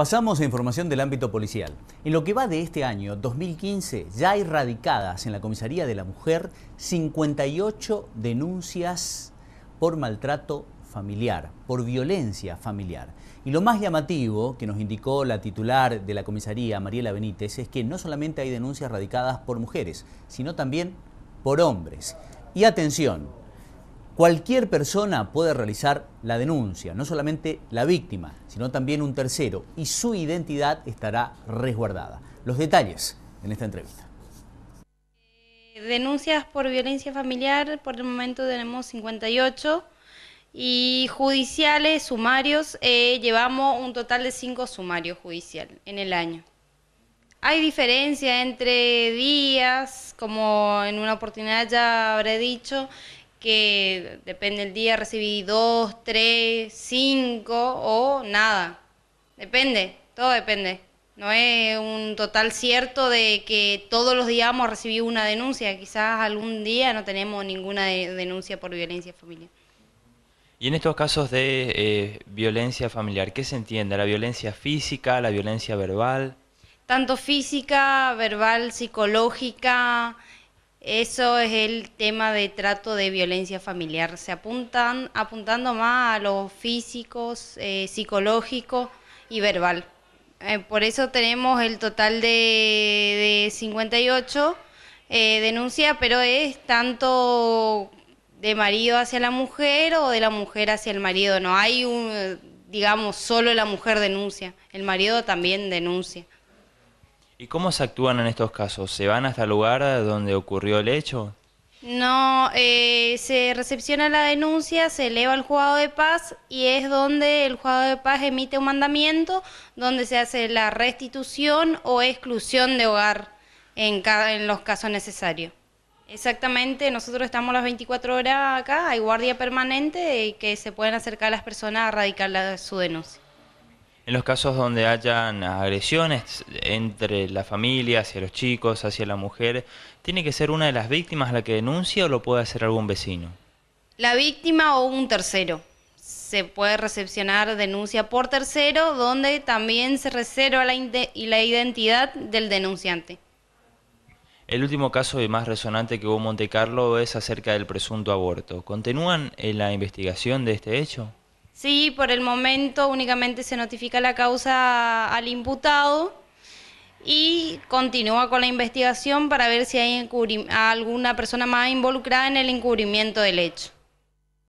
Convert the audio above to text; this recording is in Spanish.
Pasamos a información del ámbito policial. En lo que va de este año 2015, ya hay radicadas en la comisaría de la mujer 58 denuncias por maltrato familiar, por violencia familiar. Y lo más llamativo que nos indicó la titular de la comisaría, Mariela Benítez, es que no solamente hay denuncias radicadas por mujeres, sino también por hombres. Y atención, Cualquier persona puede realizar la denuncia, no solamente la víctima, sino también un tercero, y su identidad estará resguardada. Los detalles en esta entrevista. Eh, denuncias por violencia familiar, por el momento tenemos 58 y judiciales, sumarios, eh, llevamos un total de 5 sumarios judiciales en el año. Hay diferencia entre días, como en una oportunidad ya habré dicho, que depende del día, recibí dos, tres, cinco o nada. Depende, todo depende. No es un total cierto de que todos los días hemos recibido una denuncia. Quizás algún día no tenemos ninguna denuncia por violencia familiar. Y en estos casos de eh, violencia familiar, ¿qué se entiende? ¿La violencia física, la violencia verbal? Tanto física, verbal, psicológica, eso es el tema de trato de violencia familiar. Se apuntan apuntando más a lo físicos, eh, psicológico y verbal. Eh, por eso tenemos el total de, 58 eh, denuncias, pero es tanto de marido hacia la mujer o de la mujer hacia el marido. No hay un, digamos, solo la mujer denuncia, el marido también denuncia. ¿Y cómo se actúan en estos casos? ¿Se van hasta el lugar donde ocurrió el hecho? No, eh, se recepciona la denuncia, se eleva al juzgado de paz y es donde el juzgado de paz emite un mandamiento donde se hace la restitución o exclusión de hogar en, en los casos necesarios. Exactamente, nosotros estamos las 24 horas acá, hay guardia permanente y que se pueden acercar las personas a radicar la, su denuncia. En los casos donde hayan agresiones entre la familia, hacia los chicos, hacia la mujer, ¿tiene que ser una de las víctimas la que denuncia o lo puede hacer algún vecino? La víctima o un tercero. Se puede recepcionar denuncia por tercero, donde también se reserva la, identidad del denunciante. El último caso y más resonante que hubo en Montecarlo es acerca del presunto aborto. ¿Continúan en la investigación de este hecho? Sí, por el momento únicamente se notifica la causa al imputado y continúa con la investigación para ver si hay alguna persona más involucrada en el encubrimiento del hecho.